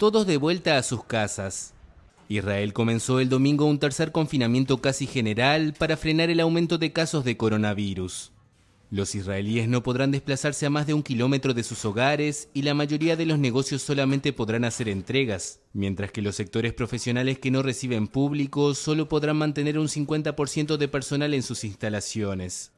todos de vuelta a sus casas. Israel comenzó el domingo un tercer confinamiento casi general para frenar el aumento de casos de coronavirus. Los israelíes no podrán desplazarse a más de un kilómetro de sus hogares y la mayoría de los negocios solamente podrán hacer entregas, mientras que los sectores profesionales que no reciben público solo podrán mantener un 50% de personal en sus instalaciones.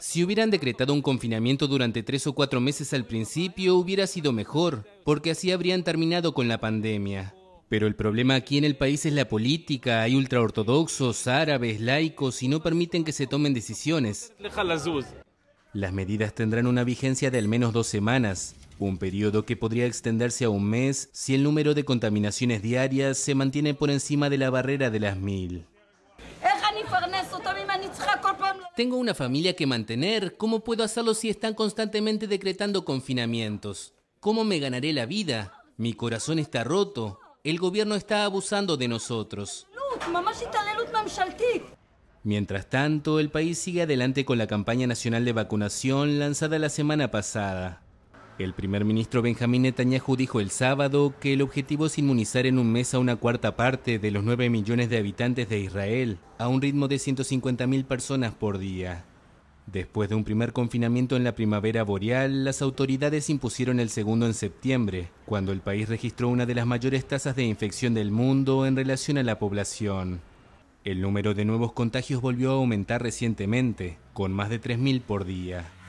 Si hubieran decretado un confinamiento durante tres o cuatro meses al principio, hubiera sido mejor, porque así habrían terminado con la pandemia. Pero el problema aquí en el país es la política. Hay ultraortodoxos, árabes, laicos y no permiten que se tomen decisiones. Las medidas tendrán una vigencia de al menos dos semanas, un periodo que podría extenderse a un mes si el número de contaminaciones diarias se mantiene por encima de la barrera de las mil. Tengo una familia que mantener, ¿cómo puedo hacerlo si están constantemente decretando confinamientos? ¿Cómo me ganaré la vida? Mi corazón está roto. El gobierno está abusando de nosotros. Mientras tanto, el país sigue adelante con la campaña nacional de vacunación lanzada la semana pasada. El primer ministro Benjamín Netanyahu dijo el sábado que el objetivo es inmunizar en un mes a una cuarta parte de los 9 millones de habitantes de Israel, a un ritmo de 150.000 personas por día. Después de un primer confinamiento en la primavera boreal, las autoridades impusieron el segundo en septiembre, cuando el país registró una de las mayores tasas de infección del mundo en relación a la población. El número de nuevos contagios volvió a aumentar recientemente, con más de 3.000 por día.